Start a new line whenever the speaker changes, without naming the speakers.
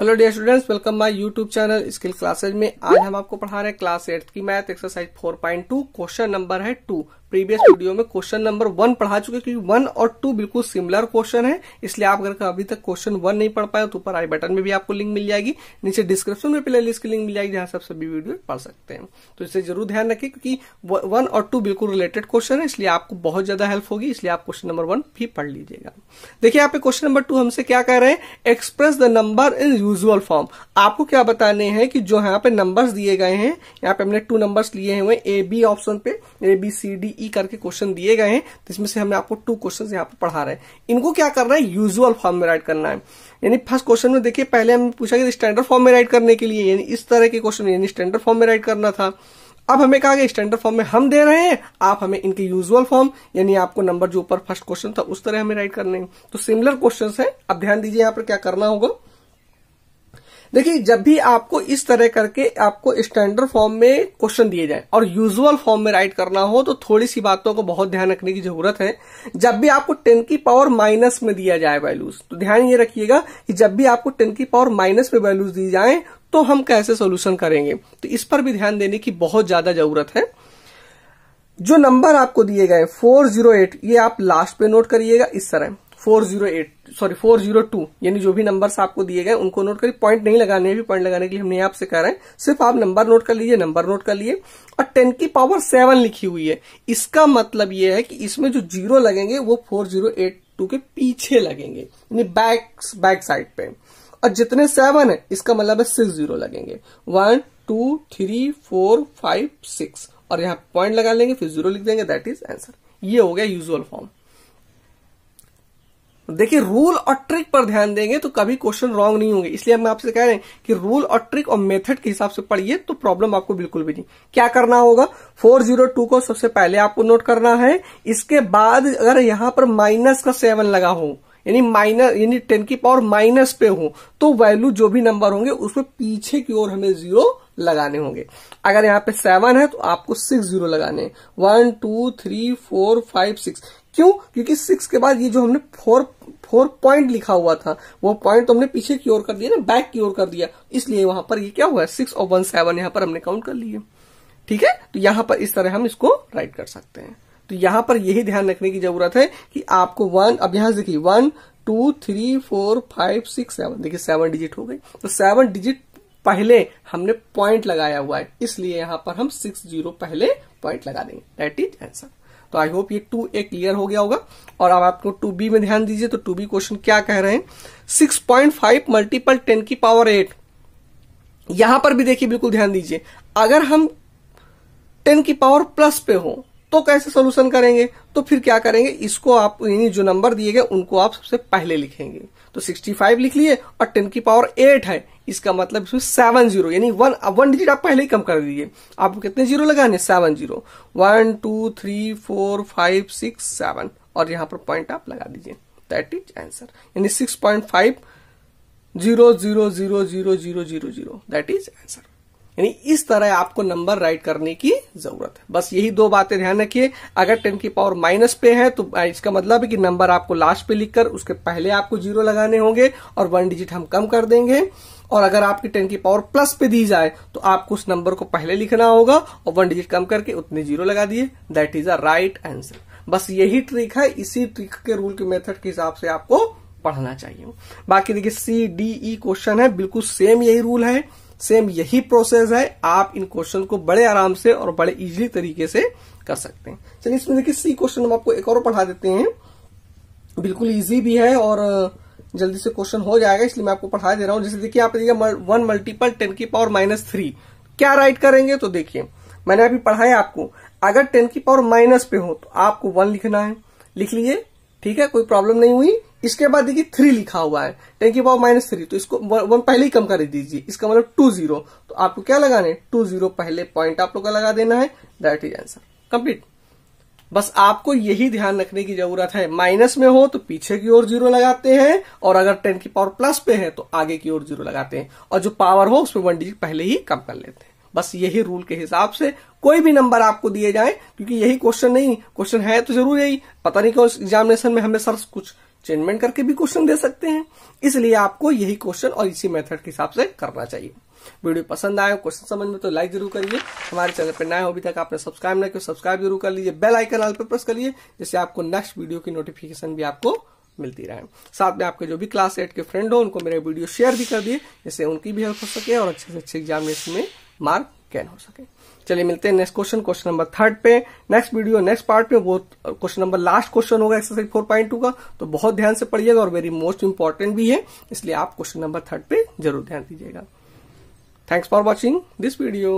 hello dear students welcome my YouTube channel skill classes में आज हम आपको पढ़ा रहे हैं क्लास एट्थ की मैथ एक्सरसाइज 4.2 क्वेश्चन नंबर है टू प्रीवियस वीडियो में क्वेश्चन नंबर वन पढ़ा चुके क्योंकि वन और टू बिल्कुल सिमिलर क्वेश्चन है इसलिए आप अगर अभी तक क्वेश्चन वन नहीं पढ़ पाए तो ऊपर आई बटन में भी आपको लिंक मिल जाएगी नीचे डिस्क्रिप्शन में प्ले लिस्ट की लिंक मिल जाएगी जहां से आप सभी वीडियो पढ़ सकते हैं तो इसे जरूर ध्यान रखें क्योंकि वन और टू बिल्कुल रिलेटेड क्वेश्चन है इसलिए आपको बहुत ज्यादा हेल्प होगी इसलिए आप क्वेश्चन नंबर वन भी पढ़ लीजिएगा देखिए आप क्वेश्चन नंबर टू हमसे क्या कह रहे हैं express the number in usual form आपको क्या बताने हैं कि जो यहाँ पे नंबर्स दिए गए हैं यहाँ पे हमने टू नंबर्स लिए हुए ए बी ऑप्शन पे A B C D E e करके क्वेश्चन दिए गए हैं तो इसमें से हमने आपको टू क्वेश्चन यहाँ पर पढ़ा रहे हैं इनको क्या करना है यूजुअल फॉर्म में राइट करना है यानी फर्स्ट क्वेश्चन में देखिए पहले हमने पूछा कि स्टैंडर्ड फॉर्म में राइट करने के लिए यानी इस तरह के क्वेश्चन यानी स्टैंडर्ड फॉर्म में राइट करना था अब हमें कहा गया स्टैंडर्ड फॉर्म में हम दे रहे हैं आप हमें इनके यूजुअल फॉर्म यानी आपको नंबर जो ऊपर फर्स्ट क्वेश्चन था उस तरह हमें राइट करने हैं तो सिमिलर क्वेश्चंस हैं अब ध्यान दीजिए यहां पर क्या करना होगा देखिए जब भी आपको इस तरह करके आपको स्टैंडर्ड फॉर्म में क्वेश्चन दिए जाए और यूजुअल फॉर्म में राइट करना हो तो थोड़ी सी बातों को बहुत ध्यान रखने की जरूरत है जब भी आपको टेन की पावर माइनस में दिया जाए वैल्यूज तो ध्यान ये रखिएगा कि जब भी आपको टेन की पावर माइनस में वैल्यूज दी जाए तो हम कैसे सोल्यूशन करेंगे तो इस पर भी ध्यान देने की बहुत ज्यादा जरूरत है जो नंबर आपको दिए गए 408 ये आप लास्ट पे नोट करिएगा इस तरह four zero eight sorry four zero two यानी जो भी नंबर्स आपको दिए गए उनको नोट करिए पॉइंट नहीं लगाने भी पॉइंट लगाने के लिए हमने आपसे कह रहे हैं सिर्फ आप नंबर नोट कर लीजिए नंबर नोट कर लिए और टेन की पावर सेवन लिखी हुई है इसका मतलब यह है कि इसमें जो जीरो लगेंगे वो फोर जीरो एट टू के पीछे लगेंगे यानी बैक बैक साइड पे और जितने सेवन है इसका मतलब है सिक्स जीरो लगेंगे one two three four five six और यहाँ पॉइंट लगा लेंगे फिर जीरो लिख देंगे दैट इज आंसर ये हो गया यूजल फॉर्म देखिए रूल और ट्रिक पर ध्यान देंगे तो कभी क्वेश्चन रॉन्ग नहीं होंगे इसलिए हम आपसे कह रहे हैं कि रूल और ट्रिक और मेथड के हिसाब से पढ़िए तो प्रॉब्लम आपको बिल्कुल भी नहीं क्या करना होगा 402 को सबसे पहले आपको नोट करना है इसके बाद अगर यहां पर माइनस का सेवन लगा हो यानी माइनस यानी टेन की पावर माइनस पे हो तो वैल्यू जो भी नंबर होंगे उसमें पीछे की ओर हमें जीरो लगाने होंगे अगर यहाँ पे सेवन है तो आपको सिक्स जीरो लगाने one two three four five six क्यों क्योंकि सिक्स के बाद ये जो हमने फोर फोर पॉइंट लिखा हुआ था वो पॉइंट तो हमने पीछे की ओर कर दिया ना बैक की ओर कर दिया इसलिए वहां पर ये क्या हुआ सिक्स और वन सेवन यहाँ पर हमने काउंट कर लिए ठीक है तो यहां पर इस तरह हम इसको राइट कर सकते हैं तो यहां पर यही ध्यान रखने की जरूरत है कि आपको वन अब यहां से देखिए one two three four five six seven देखिए सेवन डिजिट हो गई तो सेवन डिजिट पहले हमने पॉइंट लगाया हुआ है इसलिए यहां पर हम सिक्स जीरो पहले पॉइंट लगा देंगे दैट इज आंसर तो आई होप ये टू ए क्लियर हो गया होगा और अब आपको टू बी में ध्यान दीजिए तो टू बी क्वेश्चन क्या कह रहे हैं six point five multiple ten की पावर एट यहां पर भी देखिए बिल्कुल ध्यान दीजिए अगर हम टेन की पावर प्लस पे हो तो कैसे सोल्यूशन करेंगे तो फिर क्या करेंगे इसको आप यानी जो नंबर दिए गए उनको आप सबसे पहले लिखेंगे तो 65 लिख लिए और 10 की पावर 8 है इसका मतलब इसमें सेवन जीरो यानी वन वन डिजिट आप पहले ही कम कर दीजिए आपको कितने जीरो लगाने seven zero one two three four five six seven और यहां पर पॉइंट आप लगा दीजिए दैट इज आंसर यानी six point five zero zero zero zero zero zero zero that is answer यानी इस तरह आपको नंबर राइट करने की जरूरत है बस यही दो बातें ध्यान रखिए अगर टेन की पावर माइनस पे है तो इसका मतलब है कि नंबर आपको लास्ट पे लिखकर उसके पहले आपको जीरो लगाने होंगे और वन डिजिट हम कम कर देंगे और अगर आपकी टेन की पावर प्लस पे दी जाए तो आपको उस नंबर को पहले लिखना होगा और वन डिजिट कम करके उतने जीरो लगा दिए that is a right answer बस यही ट्रिक है इसी ट्रिक के रूल के मेथड के हिसाब से आपको पढ़ना चाहिए बाकी देखिए सी डी ई क्वेश्चन है बिल्कुल सेम यही रूल है सेम यही प्रोसेस है आप इन क्वेश्चन को बड़े आराम से और बड़े इजीली तरीके से कर सकते हैं चलिए इसमें देखिए सी क्वेश्चन हम आपको एक और पढ़ा देते हैं बिल्कुल इजी भी है और जल्दी से क्वेश्चन हो जाएगा इसलिए मैं आपको पढ़ा दे रहा हूं जैसे देखिए आप देखिए वन मल्टीपल टेन की पावर माइनस थ्री क्या राइट करेंगे तो देखिए मैंने अभी पढ़ाया आपको अगर टेन की पावर माइनस पे हो तो आपको वन लिखना है लिख लीजिए ठीक है कोई प्रॉब्लम नहीं हुई इसके बाद देखिए थ्री लिखा हुआ है टेन की पावर माइनस थ्री तो इसको वन पहले ही कम कर दीजिए इसका मतलब टू जीरो तो आपको क्या लगाना है टू जीरो पहले पॉइंट आप लोग का लगा देना है दैट इज आंसर कंप्लीट बस आपको यही ध्यान रखने की जरूरत है माइनस में हो तो पीछे की ओर जीरो लगाते हैं और अगर टेन की पावर प्लस पे है तो आगे की ओर जीरो लगाते हैं और जो पावर हो उसमें वन डिजिट पहले ही कम कर लेते हैं बस यही रूल के हिसाब से कोई भी नंबर आपको दिए जाए क्योंकि यही क्वेश्चन नहीं क्वेश्चन है तो जरूर यही पता नहीं क्यों एग्जामिनेशन में हमें सर कुछ चेंजमेंट करके भी क्वेश्चन दे सकते हैं इसलिए आपको यही क्वेश्चन और इसी मेथड के हिसाब से करना चाहिए वीडियो पसंद आए क्वेश्चन समझ में तो लाइक जरूर करिए हमारे चैनल पर नए हो अभी तक आपने सब्सक्राइब ना किया सब्सक्राइब जरूर कर लीजिए बेल आइकन आल पर प्रेस करिए जिससे आपको नेक्स्ट वीडियो की नोटिफिकेशन भी आपको मिलती रहे साथ में आपके जो भी क्लास एट के फ्रेंड हो उनको मेरे वीडियो शेयर भी कर दिए जिससे उनकी भी हेल्प हो सके और अच्छे से अच्छे एग्जामिनेशन में मार्क कैन हो सके चलिए मिलते हैं next question question number third पे नेक्स्ट वीडियो नेक्स्ट पार्ट में वो क्वेश्चन नंबर लास्ट क्वेश्चन होगा एक्सरसाइज फोर पॉइंट टू का तो बहुत ध्यान से पढ़िएगा और वेरी मोस्ट इंपॉर्टेंट भी है इसलिए आप क्वेश्चन नंबर थर्ड पे जरूर ध्यान दीजिएगा thanks for watching this video